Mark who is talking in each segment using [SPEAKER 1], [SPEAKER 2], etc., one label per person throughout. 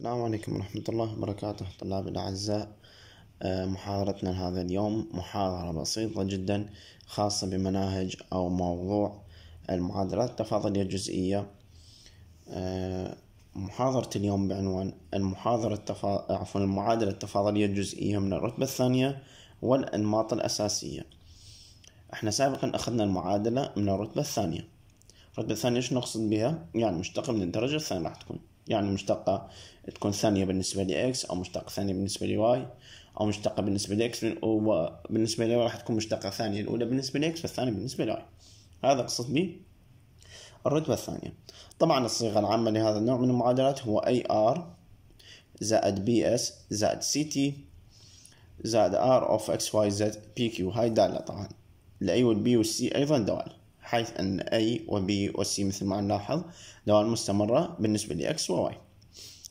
[SPEAKER 1] السلام عليكم ورحمة الله وبركاته طلاب الأعزاء آه، محاضرتنا لهذا اليوم محاضرة بسيطة جدا خاصة بمناهج أو موضوع المعادلات التفاضلية الجزئية آه، محاضرة اليوم بعنوان المحاضرة التفا... عفوا المعادلة التفاضلية الجزئية من الرتبة الثانية والأنماط الأساسية احنا سابقا أخذنا المعادلة من الرتبة الثانية الرتبة الثانية ايش نقصد بها؟ يعني مشتقة من الدرجة الثانية راح تكون يعني مشتقة تكون ثانية بالنسبة لإكس أو مشتقة ثانية بالنسبة لواي أو مشتقة بالنسبة لإكس وبالنسبة لواي راح تكون مشتقة ثانية الأولى بالنسبة لإكس والثانية بالنسبة لواي هذا قصد به الرتبة الثانية طبعا الصيغة العامة لهذا النوع من المعادلات هو أي آر زائد بي اس زائد سي تي زائد ار اوف اكس واي زد بي كيو هاي دالة طبعا الاي والبي والسي ايضا دوال حيث أن A و B و C مثل ما نلاحظ دوال مستمرة بالنسبة ل X و Y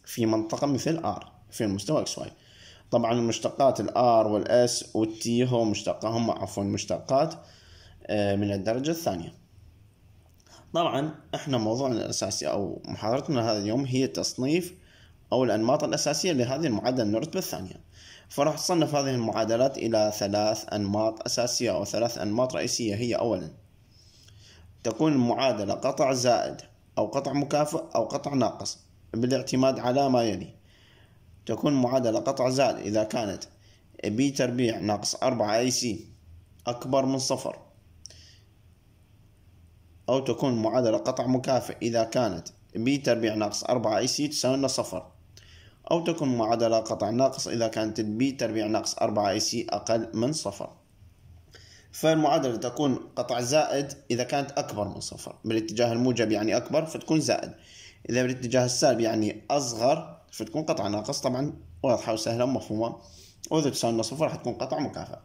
[SPEAKER 1] في منطقة مثل R في المستوى X Y طبعا المشتقات ال R وال S و T هو هم عفوا مشتقات آه، من الدرجة الثانية طبعا احنا موضوعنا الأساسي أو محاضرتنا هذا اليوم هي تصنيف أو الأنماط الأساسية لهذه المعادلة الرتبة الثانية فراح تصنف هذه المعادلات إلى ثلاث أنماط أساسية أو ثلاث أنماط رئيسية هي أولا تكون المعادلة قطع زائد أو قطع مكافئ أو قطع ناقص بالاعتماد على ما يلي تكون معادلة قطع زائد إذا كانت بي تربيع ناقص أربعة أي سي أكبر من صفر أو تكون معادلة قطع مكافئ إذا كانت بي تربيع ناقص أربعة أي سي تساوي لنا صفر أو تكون معادلة قطع ناقص إذا كانت بي تربيع ناقص أربعة أي سي أقل من صفر فالمعادلة تكون قطع زائد إذا كانت أكبر من صفر بالاتجاه الموجب يعني أكبر فتكون زائد إذا بالاتجاه السالب يعني أصغر فتكون قطع ناقص طبعا واضحة وسهلة ومفهومة وإذا تساوي صفر راح تكون قطع مكافأة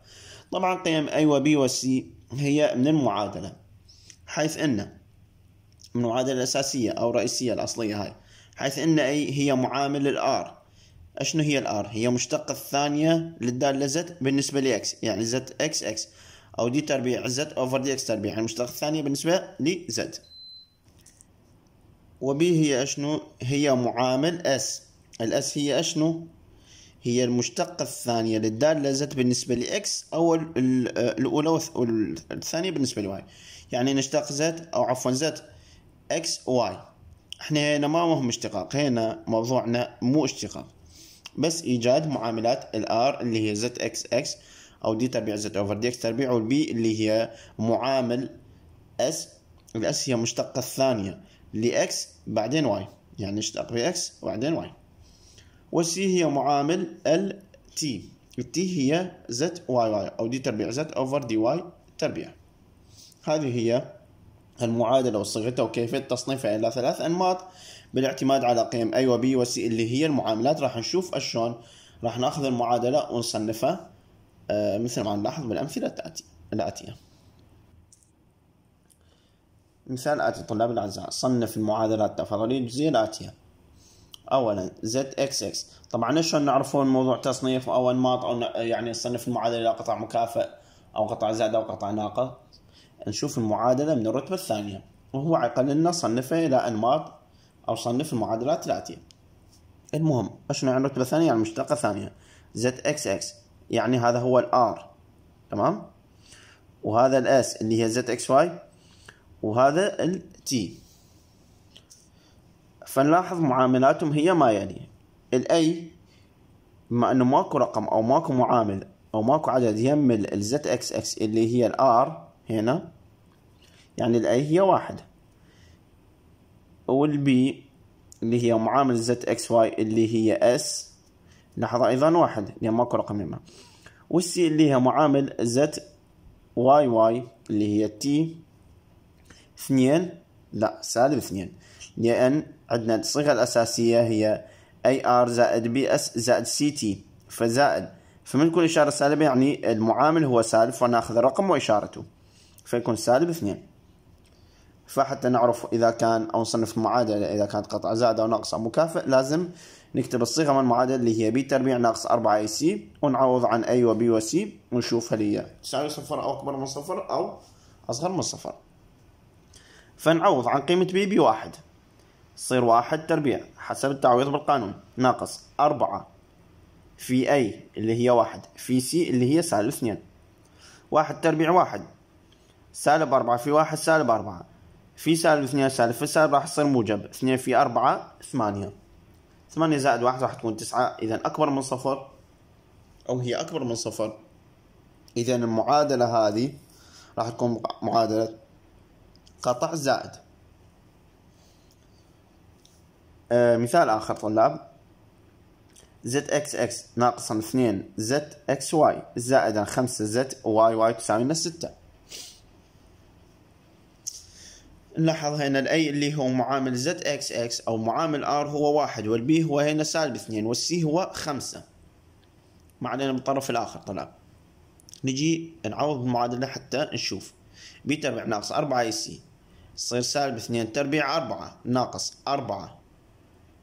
[SPEAKER 1] طبعا قيم أي وبي وسي هي من المعادلة حيث أن من المعادلة الأساسية أو الرئيسية الأصلية هاي حيث أن أي هي معامل الآر أشنو هي الآر هي مشتقة الثانية للدالة زد بالنسبة لإكس يعني زد إكس إكس أو دي تربيع زد أوفر دي إكس تربيع يعني المشتقه الثانيه بالنسبة لزد وبي هي أشنو هي معامل اس الاس هي أشنو هي المشتقة الثانية للدالة زد بالنسبة لإكس أو الأولى والثانية بالنسبة لواي يعني نشتق زد أو عفوا زد إكس واي احنا هنا ما مهم اشتقاق هنا موضوعنا مو اشتقاق بس إيجاد معاملات الآر اللي هي زد إكس إكس او دي تربيع زد اوفر دي اكس تربيع والبي اللي هي معامل اس الاس هي مشتقة الثانية لاكس بعدين واي يعني اشتق باكس وبعدين واي والسي هي معامل ال تي التي هي زد واي واي او دي تربيع زد اوفر دي واي تربيع هذه هي المعادلة وصيغتها وكيفية تصنيفها إلى ثلاث أنماط بالاعتماد على قيم اي و وسي و اللي هي المعاملات راح نشوف شلون راح ناخذ المعادلة ونصنفها آه، مثل ما نلاحظ بالأمثلة التأتي الآتية مثال آتي طلاب الأعزاء صنف المعادلات التفاضلية الجزئية الآتية أولا ZXX طبعا ايش نعرفون موضوع تصنيف أو أنماط أو يعني نصنف المعادلة إلى قطع مكافئ أو قطع زائد أو قطع ناقص نشوف المعادلة من الرتبة الثانية وهو لنا صنفه إلى أنماط أو صنف المعادلات الآتية المهم ايش يعني الرتبة الثانية يعني المشتقة الثانية ZXX يعني هذا هو الار تمام وهذا الاس اللي هي زد اكس واي وهذا التي فنلاحظ معاملاتهم هي ما يلي يعني. الاي بما انه ماكو رقم او ماكو معامل او ماكو عدد يم الزد اكس اكس اللي هي الار هنا يعني الاي هي واحد والبي اللي هي معامل زد اكس واي اللي هي اس لحظة أيضا واحد لأن ماكو رقم هنا والسي اللي هي معامل زت واي واي اللي هي تي اثنين لا سالب اثنين لأن عندنا الصيغة الأساسية هي اي ار زائد بي اس زائد سي تي فزائد فمن كل إشارة سالبة يعني المعامل هو سالب فناخذ الرقم وإشارته فيكون سالب اثنين فحتى نعرف إذا كان أو نصنف معادلة إذا كانت قطع زائد أو ناقص أو مكافئ لازم نكتب الصيغة من المعادلة اللي هي بي تربيع ناقص 4 اي سي ونعوض عن اي وبي وسي ونشوف هل هي تساوي صفر أو أكبر من صفر أو أصغر من صفر فنعوض عن قيمة بي بواحد تصير واحد تربيع حسب التعويض بالقانون ناقص أربعة في أي اللي هي واحد في سي اللي هي سالب اثنين واحد تربيع واحد سالب أربعة في واحد سالب أربعة في سالب اثنين سالب فالسالب راح يصير موجب اثنين في أربعة ثمانية ثمانية زائد واحد راح تكون تسعة إذا أكبر من صفر أو هي أكبر من صفر إذا المعادلة هذه راح تكون معادلة قطع زائد آه مثال آخر طلاب زد اكس اكس ناقصا اثنين زد اكس واي زائدا خمسة زد واي واي تساوي لنا ستة نلاحظ هنا الاي اللي هو معامل زد اكس اكس او معامل ار هو واحد والبي هو هنا سالب اثنين والسي هو خمسة ما علينا من الطرف الاخر طلع نجي نعوض المعادلة حتى نشوف بي تربيع ناقص أربعة اي سي تصير سالب اثنين تربيع أربعة ناقص أربعة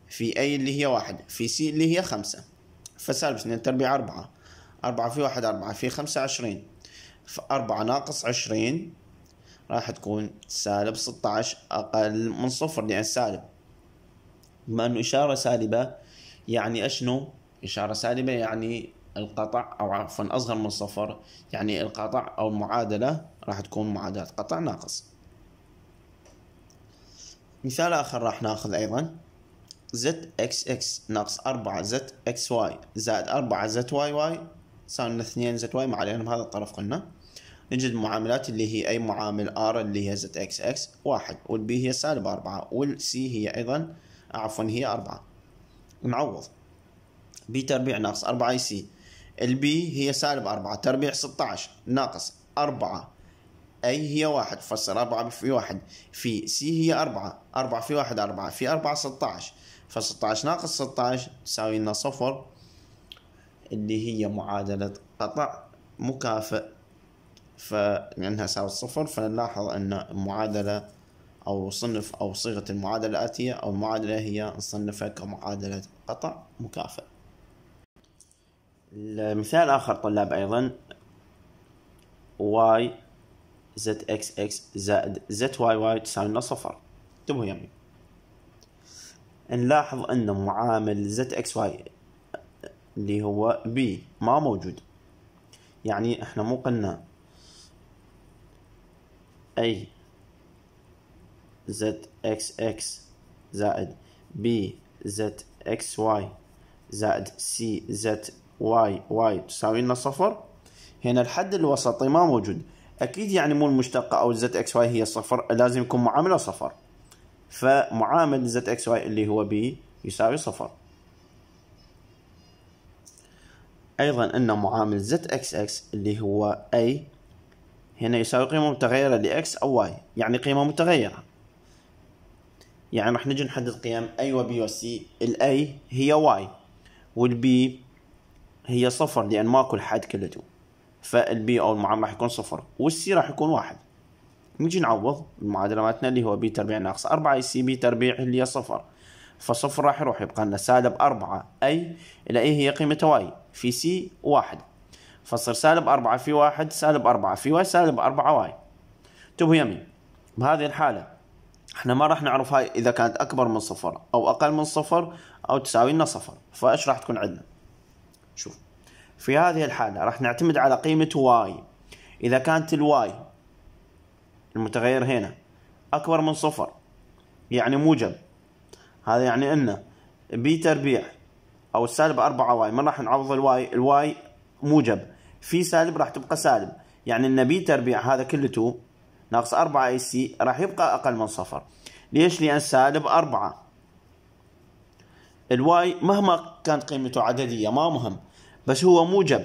[SPEAKER 1] في اي اللي هي واحد في سي اللي هي خمسة فسالب اثنين تربيع أربعة أربعة في واحد أربعة في خمسة عشرين فأربعة ناقص عشرين راح تكون سالب 16 أقل من صفر يعني سالب بما أنه إشارة سالبة يعني أشنو؟ إشارة سالبة يعني القطع أو عفوا أصغر من صفر يعني القطع أو المعادلة راح تكون معادلة قطع ناقص مثال آخر راح ناخذ أيضا اكس اكس ناقص 4 واي زائد 4 واي y اثنين 2 واي ما علينا بهذا الطرف قلنا نجد المعاملات اللي هي أي معامل R اللي هي اكس اكس واحد والبي هي سالب أربعة والسي هي أيضا عفوا هي أربعة نعوض بي تربيع ناقص أربعة أي سي البي هي سالب أربعة تربيع ستاش ناقص أربعة أي هي واحد فصل أربعة في واحد في سي هي أربعة أربعة في واحد أربعة في أربعة ستاش فستاش ناقص ستاش تساوي لنا صفر اللي هي معادلة قطع مكافئ فلأنها ساوي صفر فنلاحظ أن معادلة أو صنف أو صيغة المعادلة الآتية أو المعادلة هي نصنفها كمعادلة قطع مكافئ مثال آخر طلاب أيضا y z x اكس زائد z واي واي تساوي صفر انتبهوا يمي نلاحظ أن معامل z اكس واي اللي هو بي ما موجود يعني احنا مو قلنا أي زد إكس إكس زائد بي زد إكس واي زائد سي زد واي واي تساوي لنا صفر هنا الحد الوسطي ما موجود أكيد يعني مو المشتقة أو زد إكس واي هي صفر لازم يكون معاملة صفر فمعامل زد إكس واي اللي هو بي يساوي صفر أيضا أن معامل زد إكس إكس اللي هو أي هنا يساوي قيمة متغيرة لإكس أو واي يعني قيمة متغيرة يعني راح نجي نحدد قيم أي وبي وسي الأي هي واي والبي هي صفر لأن ماكو الحد كلته فالبي أو المعامل راح يكون صفر والسي راح يكون واحد نجي نعوض المعادلة مالتنا اللي هو بي تربيع ناقص أربعة يسي بي تربيع اللي هي صفر فصفر راح يروح يبقى لنا سالب أربعة أي الأي هي قيمة واي في سي واحد فصير سالب أربعة في واحد سالب أربعة في واي سالب أربعة واي اكتبوا يمين بهذه الحالة احنا ما راح نعرف هاي إذا كانت أكبر من صفر أو أقل من صفر أو تساوي لنا صفر فإيش راح تكون عندنا شوف في هذه الحالة راح نعتمد على قيمة واي إذا كانت الواي المتغير هنا أكبر من صفر يعني موجب هذا يعني أن بي تربيع أو سالب أربعة واي من راح نعوض الواي الواي موجب في سالب راح تبقى سالب يعني النبي تربيع هذا كلته ناقص 4 اي سي راح يبقى اقل من صفر ليش لان سالب 4 الواي مهما كانت قيمته عدديه ما مهم بس هو موجب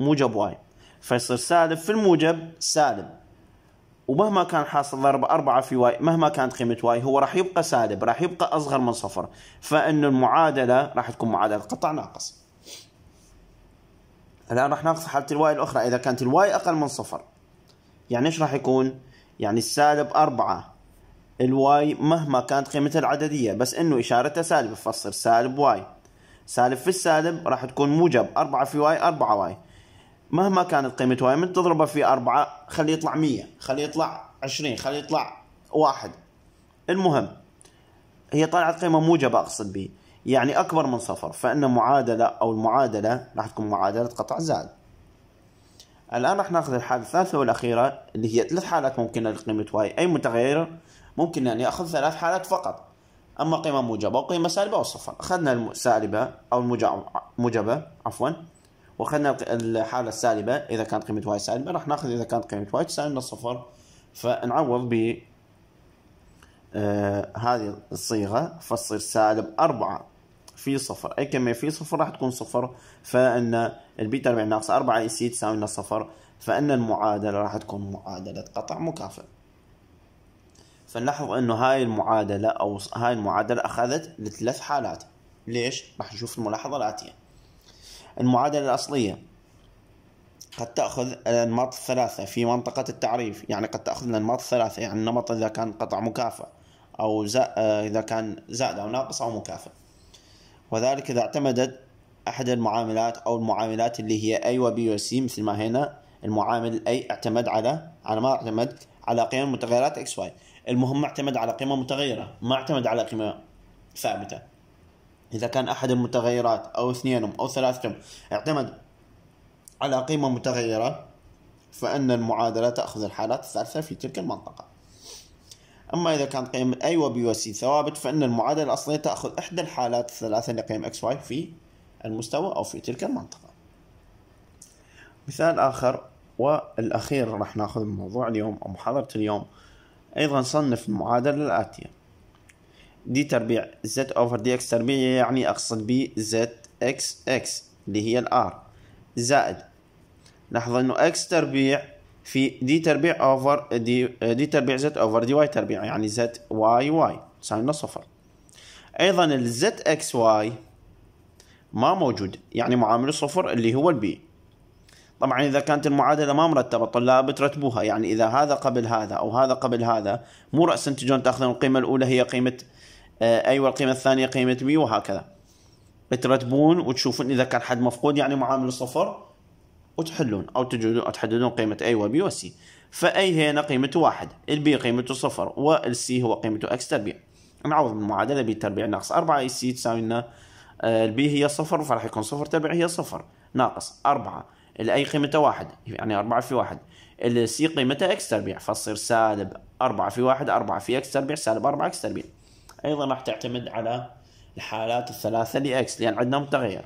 [SPEAKER 1] موجب واي فيصير سالب في الموجب سالب ومهما كان حاصل ضرب أربعة في واي مهما كانت قيمة واي هو راح يبقى سالب راح يبقى أصغر من صفر فإن المعادلة راح تكون معادلة قطع ناقص الآن راح ناخذ حالة الواي الأخرى إذا كانت الواي أقل من صفر يعني إيش راح يكون؟ يعني السالب أربعة الواي مهما كانت قيمتها العددية بس إنه إشارتها سالب فصل سالب واي سالب في السالب راح تكون موجب أربعة في واي أربعة واي مهما كانت قيمة واي من تضربها في أربعة خليه يطلع مية خليه يطلع عشرين خليه يطلع واحد المهم هي طلعت قيمة موجبة أقصد به يعني أكبر من صفر فإن معادلة أو المعادلة راح تكون معادلة قطع زائد الآن راح ناخذ الحالة الثالثة والأخيرة اللي هي ثلاث حالات ممكنة لقيمة واي أي متغير ممكن أن يعني يأخذ ثلاث حالات فقط أما قيمة موجبة وقيمة سالبة وصفر أخذنا السالبة أو الموجبة عفوا وأخذنا الحالة السالبة إذا كانت قيمة واي سالبة راح ناخذ إذا كانت قيمة واي تساوي صفر فنعوض ب آه هذه الصيغة فتصير سالب أربعة في صفر اي كميه في صفر راح تكون صفر فان البي تربيع ناقص 4 اي سي تساوي لنا صفر فان المعادله راح تكون معادله قطع مكافئ فنلاحظ انه هاي المعادله او هاي المعادله اخذت لثلاث حالات ليش راح نشوف الملاحظه الاتيه المعادله الاصليه قد تأخذ الأنماط الثلاثة في منطقة التعريف يعني قد تأخذ الأنماط الثلاثة يعني النمط إذا كان قطع مكافئ أو آه، إذا كان زائد أو ناقص أو مكافئ وذلك إذا اعتمدت أحد المعاملات أو المعاملات اللي هي أي وبي وسي مثل ما هنا المعامل أي اعتمد على على ما اعتمد على قيم متغيرات اكس واي المهم اعتمد على قيمة متغيرة ما اعتمد على قيمة ثابتة إذا كان أحد المتغيرات أو اثنينهم أو ثلاثتهم اعتمد على قيمة متغيرة فإن المعادلة تأخذ الحالات الثالثة في تلك المنطقة أما إذا كانت قيم أي وبي وسي ثوابت فإن المعادلة الأصلية تأخذ إحدى الحالات الثلاثة لقيم إكس واي في المستوى أو في تلك المنطقة مثال آخر والأخير راح ناخذ من موضوع اليوم أو محاضرة اليوم أيضا صنف المعادلة الآتية دي تربيع z over dx تربيع يعني أقصد ب z x x اللي هي الار زائد لاحظ أنه x تربيع في دي تربيع اوفر دي دي تربيع زد اوفر دي واي تربيع يعني زد واي واي ساين صفر ايضا الزد اكس واي ما موجود يعني معامله صفر اللي هو البي طبعا اذا كانت المعادله ما مرتبه الطلاب ترتبوها يعني اذا هذا قبل هذا او هذا قبل هذا مو راسا تجون تاخذون القيمه الاولى هي قيمه آه، اي أيوة، والقيمه الثانيه قيمه بي وهكذا ترتبون وتشوفون اذا كان حد مفقود يعني معامله صفر وتحلون أو تجدون أو تحددون قيمة A و B و C فأي هنا قيمته واحد البي قيمته صفر والسي هو قيمته اكس تربيع نعوض المعادلة بي تربيع ناقص أربعة سي تساوي لنا آه، البي هي صفر فراح يكون صفر تربيع هي صفر ناقص أربعة الأي قيمته واحد يعني أربعة في واحد السي قيمته اكس تربيع فتصير سالب أربعة في واحد أربعة في اكس تربيع سالب أربعة اكس تربيع أيضا راح تعتمد على الحالات الثلاثة لإكس لأن عندنا متغير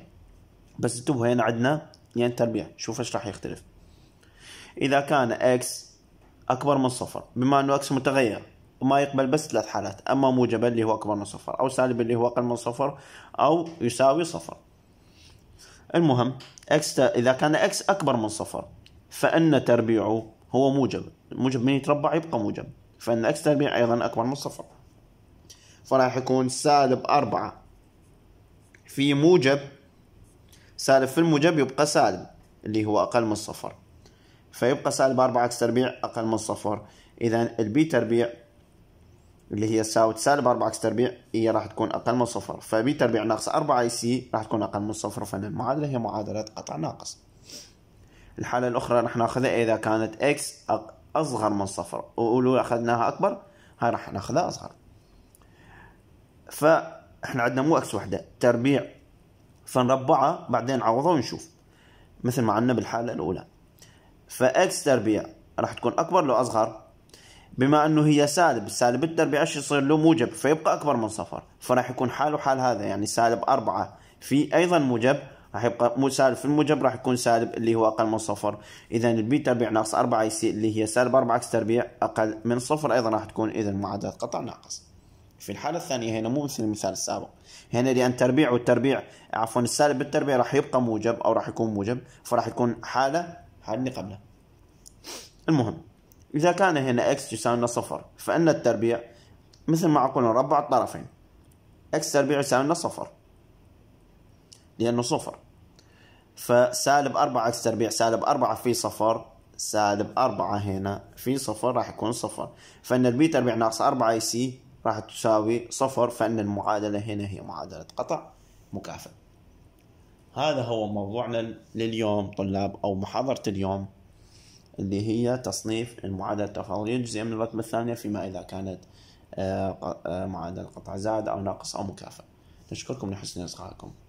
[SPEAKER 1] بس انتبهوا هنا عندنا اثنين تربيع شوف ايش راح يختلف اذا كان اكس اكبر من صفر بما انه اكس متغير وما يقبل بس ثلاث حالات اما موجب اللي هو اكبر من صفر او سالب اللي هو اقل من صفر او يساوي صفر المهم اكس اذا كان اكس اكبر من صفر فان تربيعه هو موجب موجب من يتربع يبقى موجب فان اكس تربيع ايضا اكبر من صفر فراح يكون سالب أربعة في موجب سالب في الموجب يبقى سالب اللي هو أقل من الصفر فيبقى سالب أربعة تربيع أقل من الصفر إذا البي تربيع اللي هي تساوي سالب 4 اكس تربيع هي راح تكون اقل من صفر فبي تربيع ناقص 4 اي سي راح تكون اقل من صفر فان المعادله هي معادله قطع ناقص الحاله الاخرى راح ناخذها اذا كانت اكس اصغر من صفر ولو اخذناها اكبر هاي راح ناخذها اصغر فاحنا عندنا مو اكس وحده تربيع فنربعها بعدين نعوضها ونشوف مثل ما عندنا بالحالة الأولى فإكس تربيع راح تكون أكبر لو أصغر بما أنه هي سالب سالب التربيع إيش يصير له موجب فيبقى أكبر من صفر فراح يكون حاله حال هذا يعني سالب أربعة في أيضا موجب راح يبقى مو سالب في الموجب راح يكون سالب اللي هو اقل من صفر اذا البي تربيع ناقص أربعة يصير اللي هي سالب أربعة اكس تربيع اقل من صفر ايضا راح تكون اذا معادله قطع ناقص في الحالة الثانية هنا مو مثل المثال السابق هنا لأن تربيع والتربيع عفوا السالب بالتربيع راح يبقى موجب أو راح يكون موجب فراح يكون حالة حالة اللي قبله المهم إذا كان هنا x يساوي صفر فإن التربيع مثل ما قلنا ربع الطرفين x تربيع يساوي صفر لأنه صفر فسالب أربعة x تربيع سالب أربعة في صفر سالب أربعة هنا في صفر راح يكون صفر فإن البي تربيع ناقص أربعة يسي راح تساوي صفر فإن المعادلة هنا هي معادلة قطع مكافئ هذا هو موضوعنا لليوم طلاب أو محاضرة اليوم اللي هي تصنيف المعادلة التفاضلية الجزئية من الرتبة الثانية فيما إذا كانت آه، آه، معادلة قطع زائد أو ناقص أو مكافئ نشكركم لحسن إصغائكم